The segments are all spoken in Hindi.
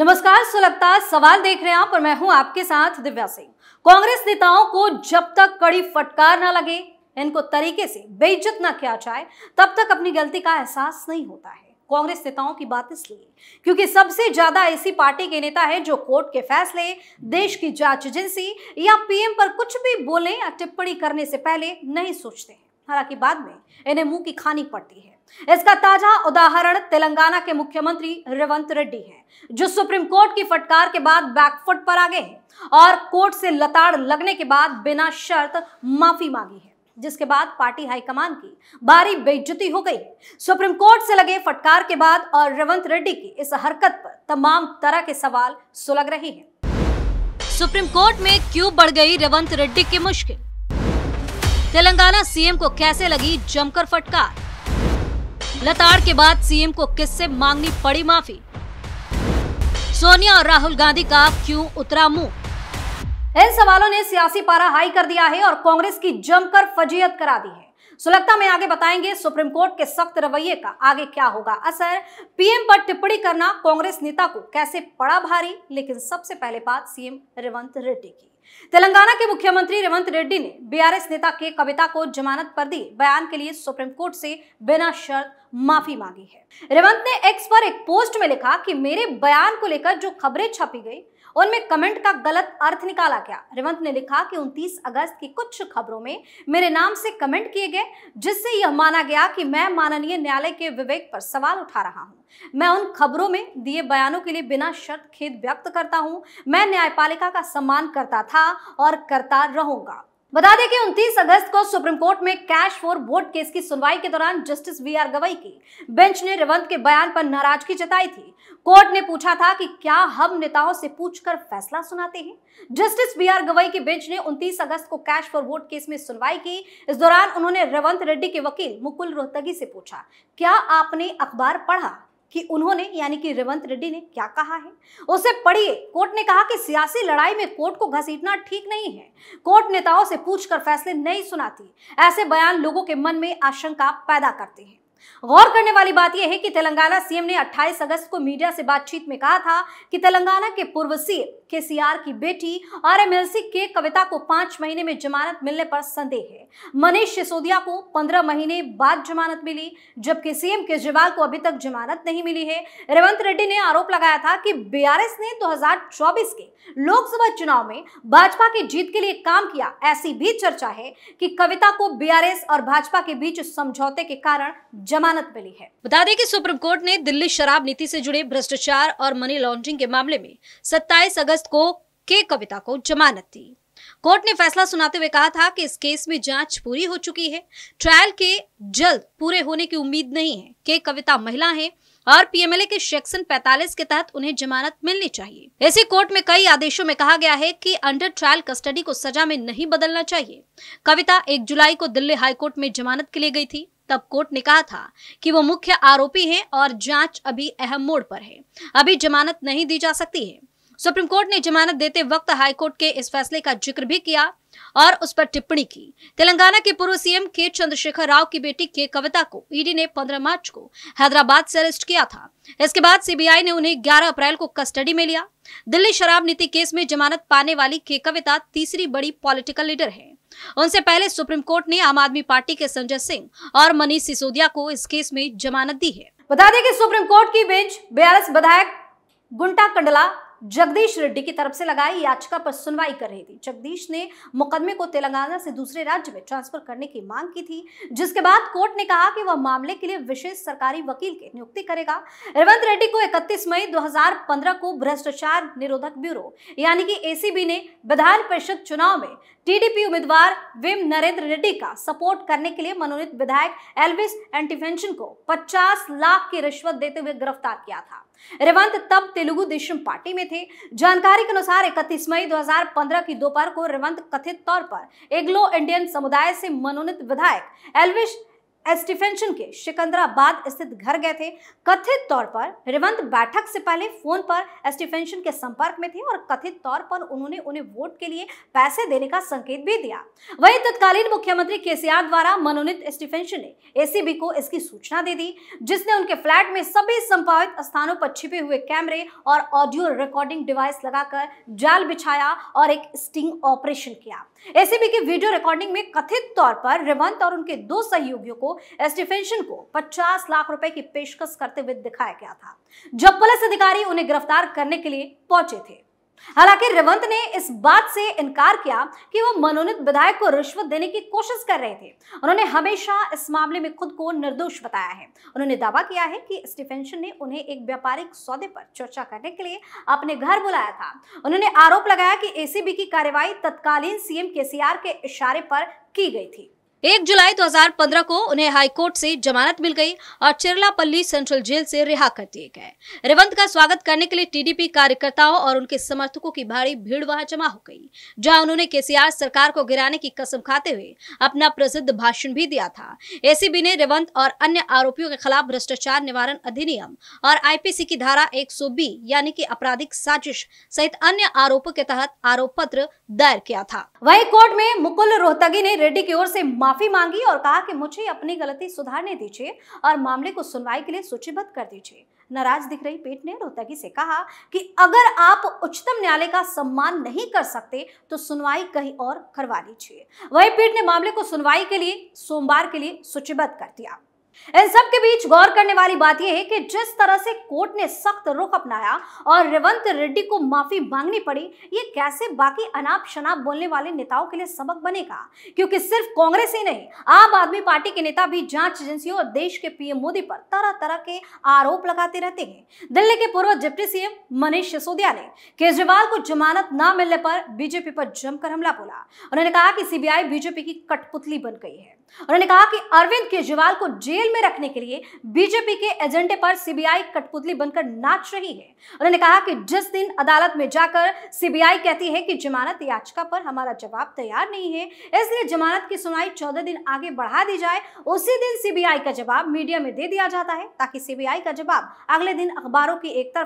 नमस्कार सुलगता सवाल देख रहे हैं आप और मैं हूं आपके साथ दिव्या सिंह कांग्रेस नेताओं को जब तक कड़ी फटकार ना लगे इनको तरीके से बेइज्जत ना किया जाए तब तक अपनी गलती का एहसास नहीं होता है कांग्रेस नेताओं की बात इसलिए क्योंकि सबसे ज्यादा ऐसी पार्टी के नेता है जो कोर्ट के फैसले देश की जांच एजेंसी या पीएम पर कुछ भी बोलने या टिप्पणी करने से पहले नहीं सोचते हैं हालांकि बाद में इन्हें मुंह की खानी पड़ती है इसका ताजा उदाहरण तेलंगाना के मुख्यमंत्री रेवंत रेड्डी हैं जो सुप्रीम कोर्ट की फटकार के बाद बैकफुट पर आ गए हैं और कोर्ट से लताड़ लगने के बाद बिना शर्त माफी मांगी है जिसके बाद पार्टी हाईकमान की बारी बेइज्जती हो गई सुप्रीम कोर्ट से लगे फटकार के बाद और रेवंत रेड्डी की इस हरकत पर तमाम तरह के सवाल सुलग रहे हैं सुप्रीम कोर्ट में क्यों बढ़ गई रेवंत रेड्डी की मुश्किल तेलंगाना सीएम को कैसे लगी जमकर फटकार लताड़ के बाद सीएम को किससे मांगनी पड़ी माफी सोनिया और राहुल गांधी का क्यों उतरा मुंह इन सवालों ने सियासी पारा हाई कर दिया है और कांग्रेस की जमकर फजीयत करा दी है सुलगता में आगे बताएंगे सुप्रीम कोर्ट के सख्त रवैये का आगे क्या होगा असर पीएम पर टिप्पणी करना कांग्रेस नेता को कैसे पड़ा भारी लेकिन सबसे पहले बात सीएम रेवंत रेड्डी की तेलंगाना के मुख्यमंत्री रेवंत रेड्डी ने बीआरएस नेता के कविता को जमानत पर दी बयान के लिए सुप्रीम कोर्ट से बिना शर्त माफी मांगी है रेवंत ने एक्स पर एक पोस्ट में लिखा कि मेरे बयान को लेकर जो खबरें छापी गई उनमें कमेंट का गलत अर्थ निकाला गया रेवंत ने लिखा कि 29 अगस्त की कुछ खबरों में मेरे नाम से कमेंट किए गए जिससे यह माना गया कि मैं माननीय न्यायालय के विवेक पर सवाल उठा रहा हूँ मैं उन खबरों में दिए बयानों के लिए बिना शर्त खेद व्यक्त करता हूँ मैं न्यायपालिका का सम्मान करता था और करता रहूंगा बता दें कि 29 अगस्त को सुप्रीम कोर्ट में कैश फॉर वोट केस की सुनवाई के दौरान जस्टिस वी आर गवई की बेंच ने रेवंत के बयान पर नाराजगी जताई थी कोर्ट ने पूछा था कि क्या हम नेताओं से पूछकर फैसला सुनाते हैं जस्टिस वी आर गवई की बेंच ने 29 अगस्त को कैश फॉर वोट केस में सुनवाई की इस दौरान उन्होंने रेवंत रेड्डी के वकील मुकुल रोहतगी से पूछा क्या आपने अखबार पढ़ा कि उन्होंने यानी कि रेवंत रेड्डी ने क्या कहा है उसे पढ़िए कोर्ट ने कहा कि सियासी लड़ाई में कोर्ट को घसीटना ठीक नहीं है कोर्ट नेताओं से पूछकर फैसले नहीं सुनाती ऐसे बयान लोगों के मन में आशंका पैदा करते हैं गौर करने वाली बात यह है कि तेलंगाना सीएम ने 28 अगस्त को मीडिया से बातचीत में कहा था कि तेलंगाना के पूर्व सीएम केसीआर की बेटी और एमएलसी के कविता को पांच महीने में जमानत मिलने पर संदेह है मनीष सिसोदिया को पंद्रह महीने बाद जमानत मिली जबकि सीएम केजरीवाल को अभी तक जमानत नहीं मिली है रेवंत रेड्डी ने आरोप लगाया था कि बीआरएस ने 2024 के लोकसभा चुनाव में भाजपा की जीत के लिए काम किया ऐसी भी चर्चा है कि कविता को बीआरएस और भाजपा के बीच समझौते के कारण जमानत मिली है बता दें कि सुप्रीम कोर्ट ने दिल्ली शराब नीति से जुड़े भ्रष्टाचार और मनी लॉन्ड्रिंग के मामले में 27 अगस्त को के कविता को जमानत दी कोर्ट ने फैसला सुनाते हुए कहा था कि इस केस में जांच पूरी हो चुकी है ट्रायल के जल्द पूरे होने की उम्मीद नहीं है के कविता महिला है और पीएमएलए के सेक्शन 45 के तहत उन्हें जमानत मिलनी चाहिए ऐसे कोर्ट में कई आदेशों में कहा गया है कि अंडर ट्रायल कस्टडी को सजा में नहीं बदलना चाहिए कविता एक जुलाई को दिल्ली हाईकोर्ट में जमानत के लिए गई थी तब कोर्ट ने कहा था कि वो मुख्य आरोपी हैं और जांच अभी अहम मोड़ पर है अभी जमानत नहीं दी जा सकती है सुप्रीम कोर्ट ने जमानत देते वक्त हाईकोर्ट के इस फैसले का जिक्र भी किया और उस पर टिप्पणी की तेलंगाना के पूर्व सीएम के चंद्रशेखर राव की बेटी के कविता को ईडी ने 15 मार्च को हैदराबाद से अरेस्ट किया था इसके बाद सीबीआई ने उन्हें 11 अप्रैल को कस्टडी में लिया दिल्ली शराब नीति केस में जमानत पाने वाली के कविता तीसरी बड़ी पॉलिटिकल लीडर है उनसे पहले सुप्रीम कोर्ट ने आम आदमी पार्टी के संजय सिंह और मनीष सिसोदिया को इस केस में जमानत दी है बता दें कि सुप्रीम कोर्ट की बेंच बीआरएस विधायक गुंटा कंडला जगदीश रेड्डी की तरफ से लगाई याचिका पर सुनवाई कर रही थी जगदीश ने मुकदमे को तेलंगाना से दूसरे राज्य में ट्रांसफर करने की मांग की थी जिसके बाद कोर्ट ने कहा कि वह मामले के लिए विशेष सरकारी वकील की नियुक्ति करेगा रेवंत रेड्डी को 31 मई 2015 को भ्रष्टाचार निरोधक ब्यूरो यानी कि एसीबी ने विधान परिषद चुनाव में टीडीपी उम्मीदवार विम नरेंद्र रेड्डी का सपोर्ट करने के लिए मनोनीत विधायक एल्विस एंटीफेंशन को 50 लाख की रिश्वत देते हुए गिरफ्तार किया था रेवंत तब तेलुगु देशम पार्टी में थे जानकारी के अनुसार इकतीस मई 2015 की दोपहर को रेवंत कथित तौर पर एग्लो इंडियन समुदाय से मनोनीत विधायक एलविश एस्टिफेंशन के सिकंदराबाद स्थित घर गए थे कथित तौर पर रेवंत बैठक से पहले फोन पर एस्टिफेंशन के संपर्क में थे और कथित तौर पर उन्होंने उन्हें वोट के लिए पैसे देने का संकेत भी दिया वहीं तत्कालीन मुख्यमंत्री केसीआर द्वारा मनोनीत एस्टिफेंशन ने एसीबी को इसकी सूचना दे दी जिसने उनके फ्लैट में सभी संभावित स्थानों पर छिपे हुए कैमरे और ऑडियो रिकॉर्डिंग डिवाइस लगाकर जाल बिछाया और एक स्टिंग ऑपरेशन किया एसीबी की वीडियो रिकॉर्डिंग में कथित तौर पर रेवंत और उनके दो सहयोगियों को को को 50 लाख रुपए की पेशकश करते हुए दिखाया गया था जब पुलिस अधिकारी उन्हें गिरफ्तार करने के लिए पहुंचे थे हालांकि रेवंत ने इस बात से इनकार किया कि वो मनोनीत विधायक को रिश्वत देने की कोशिश कर रहे थे उन्होंने हमेशा इस मामले में खुद को निर्दोष बताया है उन्होंने दावा किया है कि स्टीफेंशन ने उन्हें एक व्यापारिक सौदे पर चर्चा करने के लिए अपने घर बुलाया था उन्होंने आरोप लगाया कि एसीबी की कार्यवाही तत्कालीन सीएम केसीआर के इशारे पर की गई थी एक जुलाई 2015 को उन्हें हाईकोर्ट से जमानत मिल गई और चिरलापल्ली सेंट्रल जेल से रिहा कर दिए गए रेवंत का स्वागत करने के लिए टीडीपी कार्यकर्ताओं और उनके समर्थकों की भारी भीड़ वहां जमा हो गई जहां उन्होंने केसीआर सरकार को गिराने की कसम खाते हुए अपना प्रसिद्ध भाषण भी दिया था एसीबी ने रेवंत और अन्य आरोपियों के खिलाफ भ्रष्टाचार निवारण अधिनियम और आईपीसी की धारा एक यानी की आपराधिक साजिश सहित अन्य आरोपों के तहत आरोप पत्र दायर किया था वही कोर्ट में मुकुल रोहतगी ने रेड्डी की ओर ऐसी माफ़ी मांगी और कहा कि मुझे अपनी गलती सुधारने दीजिए और मामले को सुनवाई के लिए सूचीबद्ध कर दीजिए नाराज दिख रही पेट ने रोहतगी से कहा कि अगर आप उच्चतम न्यायालय का सम्मान नहीं कर सकते तो सुनवाई कहीं और करवा लीजिए वही पीठ ने मामले को सुनवाई के लिए सोमवार के लिए सूचीबद्ध कर दिया इन सब के बीच गौर करने वाली बात यह है कि जिस तरह से कोर्ट ने सख्त रुख अपनाया और रेवंत रेड्डी को माफी मांगनी पड़ी ये कैसे बाकी अनाप शनाप बोलने वाले नेताओं के लिए सबक बनेगा क्योंकि सिर्फ कांग्रेस ही नहीं आम आदमी पार्टी के नेता भी जांच एजेंसियों और देश के पीएम मोदी पर तरह तरह के आरोप लगाते रहते हैं दिल्ली के पूर्व डिप्टी सीएम मनीष सिसोदिया ने केजरीवाल को जमानत न मिलने पर बीजेपी पर जमकर हमला बोला उन्होंने कहा कि सीबीआई बीजेपी की कठपुतली बन गई है उन्होंने कहा कि अरविंद केजरीवाल को जेल में रखने के लिए बीजेपी के एजेंडे पर सीबीआई कठपुतली बनकर नाच रही है उन्होंने कहा कि जिस दिन अदालत में जाकर सीबीआई कहती है कि जमानत याचिका पर हमारा जवाब तैयार नहीं है इसलिए जमानत की सुनवाई चौदह दिन आगे बढ़ा दी जाए उसी दिन सीबीआई का जवाब मीडिया में दे दिया जाता है ताकि सीबीआई का जवाब अगले दिन अखबारों की एक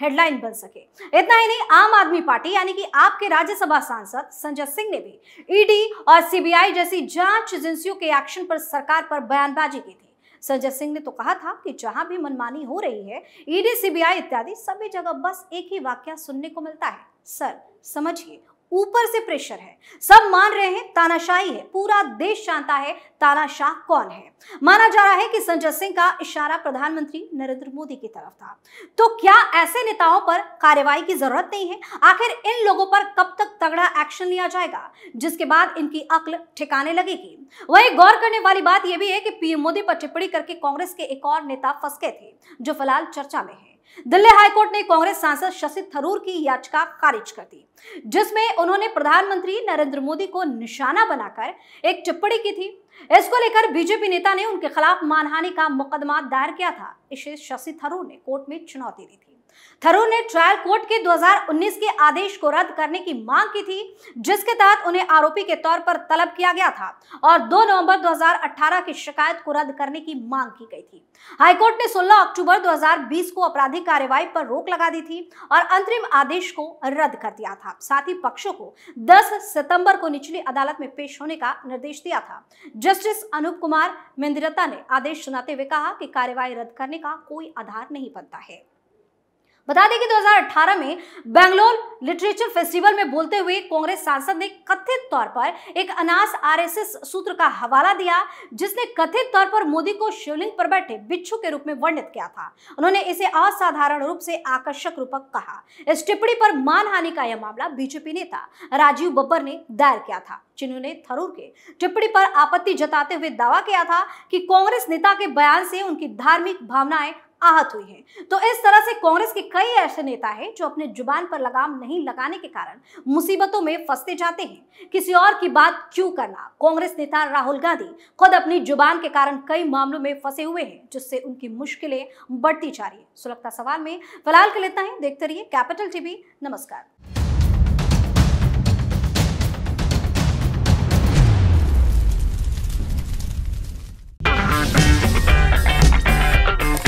हेडलाइन बन सके इतना ही नहीं आम आदमी पार्टी यानी कि आपके राज्यसभा सांसद संजय सिंह ने भी ईडी और सीबीआई जैसी जांच एजेंसियों के एक्शन पर सरकार पर बयानबाजी की थी संजय सिंह ने तो कहा था कि जहां भी मनमानी हो रही है ईडी सीबीआई इत्यादि सभी जगह बस एक ही वाक्य सुनने को मिलता है सर समझिए ऊपर से प्रेशर है सब मान रहे हैं तानाशाही है पूरा देश जानता है तानाशाह कौन है माना जा रहा है कि संजय सिंह का इशारा प्रधानमंत्री नरेंद्र मोदी की तरफ था तो क्या ऐसे नेताओं पर कार्रवाई की जरूरत नहीं है आखिर इन लोगों पर कब तक तगड़ा एक्शन लिया जाएगा जिसके बाद इनकी अक्ल ठिकाने लगेगी वही गौर करने वाली बात यह भी है कि पीएम मोदी पर टिप्पणी करके कांग्रेस के एक और नेता फंस गए थे जो फिलहाल चर्चा में है दिल्ली हाईकोर्ट ने कांग्रेस सांसद शशि थरूर की याचिका खारिज कर दी जिसमें उन्होंने प्रधानमंत्री नरेंद्र मोदी को निशाना बनाकर एक टिप्पणी की थी इसको लेकर बीजेपी नेता ने उनके खिलाफ मानहानि का मुकदमा दायर किया था इसे शशि थरूर ने कोर्ट में चुनौती दी थी थरूर ने ट्रायल कोर्ट के 2019 के आदेश को रद्द करने की मांग की थी जिसके तहत उन्हें आरोपी के तौर पर तलब किया गया था और 2 नवंबर 2018 की शिकायत को रद्द करने की मांग की गई थी हाईकोर्ट ने 16 अक्टूबर 2020 को आपराधिक कार्यवाही पर रोक लगा दी थी और अंतरिम आदेश को रद्द कर दिया था साथ ही पक्षों को दस सितंबर को निचली अदालत में पेश होने का निर्देश दिया था जस्टिस अनूप कुमार मेन्द्रता ने आदेश सुनाते हुए कहा कि कार्यवाही रद्द करने का कोई आधार नहीं बनता है बता दें कि 2018 में बेंगलोर लिटरेचर फेस्टिवल में बोलते हुए कांग्रेस सांसद ने कथित तौर पर एक अनास आरएसएस सूत्र का हवाला दिया जिसने कथित तौर पर मोदी को शिवलिंग पर बैठे बिच्छू के रूप में वर्णित किया था उन्होंने इसे असाधारण रूप से आकर्षक रूपक कहा इस टिप्पणी पर मानहानि का यह मामला बीजेपी नेता राजीव बब्बर ने दायर किया था जिन्होंने थरूर के टिप्पणी पर आपत्ति जताते हुए दावा किया था कि कांग्रेस नेता के बयान से उनकी धार्मिक भावनाएं आहत हुई है तो इस तरह से कांग्रेस के कई ऐसे नेता हैं जो अपने जुबान पर लगाम नहीं लगाने के कारण मुसीबतों में फंसते जाते हैं किसी और की बात क्यों करना कांग्रेस नेता राहुल गांधी खुद अपनी जुबान के कारण कई मामलों में फंसे हुए हैं जिससे उनकी मुश्किलें बढ़ती जा रही है सुलगता सवाल में फिलहाल के लेता है देखते रहिए कैपिटल टीवी नमस्कार